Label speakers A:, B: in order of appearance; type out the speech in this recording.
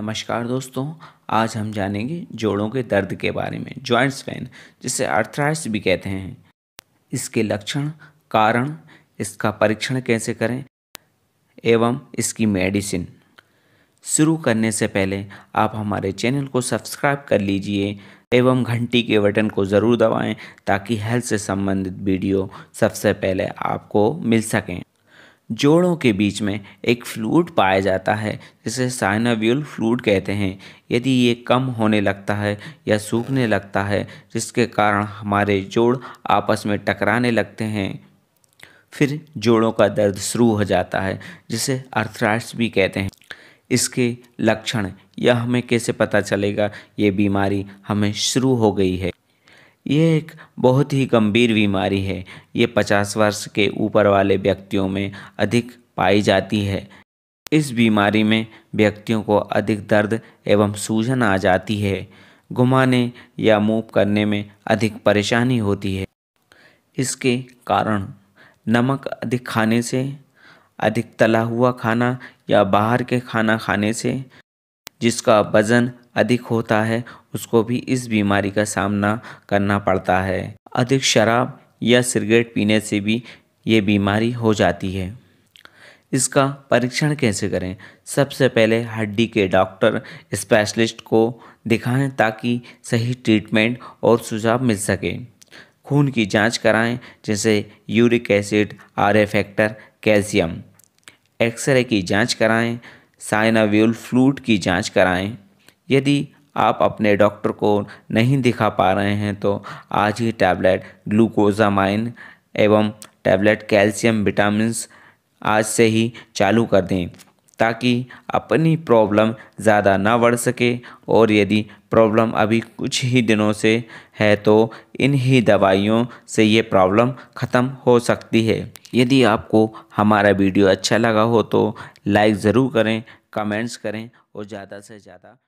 A: नमस्कार दोस्तों आज हम जानेंगे जोड़ों के दर्द के बारे में जॉइंट्स पेन जिसे अर्थराइट्स भी कहते हैं इसके लक्षण कारण इसका परीक्षण कैसे करें एवं इसकी मेडिसिन शुरू करने से पहले आप हमारे चैनल को सब्सक्राइब कर लीजिए एवं घंटी के बटन को ज़रूर दबाएं ताकि हेल्थ से संबंधित वीडियो सबसे पहले आपको मिल सकें जोड़ों के बीच में एक फ्लूड पाया जाता है जिसे साइनाव्यूल फ्लूड कहते हैं यदि ये कम होने लगता है या सूखने लगता है जिसके कारण हमारे जोड़ आपस में टकराने लगते हैं फिर जोड़ों का दर्द शुरू हो जाता है जिसे अर्थराइट्स भी कहते हैं इसके लक्षण यह हमें कैसे पता चलेगा ये बीमारी हमें शुरू हो गई है ये एक बहुत ही गंभीर बीमारी है ये पचास वर्ष के ऊपर वाले व्यक्तियों में अधिक पाई जाती है इस बीमारी में व्यक्तियों को अधिक दर्द एवं सूजन आ जाती है घुमाने या मूव करने में अधिक परेशानी होती है इसके कारण नमक अधिक खाने से अधिक तला हुआ खाना या बाहर के खाना खाने से जिसका वज़न अधिक होता है उसको भी इस बीमारी का सामना करना पड़ता है अधिक शराब या सिगरेट पीने से भी ये बीमारी हो जाती है इसका परीक्षण कैसे करें सबसे पहले हड्डी के डॉक्टर स्पेशलिस्ट को दिखाएं ताकि सही ट्रीटमेंट और सुझाव मिल सके खून की जांच कराएं जैसे uric acid R factor calcium x ray की जांच कराएं साइनाव्यूल फ्लूड की जांच कराएं यदि आप अपने डॉक्टर को नहीं दिखा पा रहे हैं तो आज ही टैबलेट ग्लूकोजामाइन एवं टैबलेट कैल्शियम विटामिन आज से ही चालू कर दें ताकि अपनी प्रॉब्लम ज़्यादा ना बढ़ सके और यदि प्रॉब्लम अभी कुछ ही दिनों से है तो इन ही दवाइयों से ये प्रॉब्लम ख़त्म हो सकती है यदि आपको हमारा वीडियो अच्छा लगा हो तो लाइक ज़रूर करें कमेंट्स करें और ज़्यादा से ज़्यादा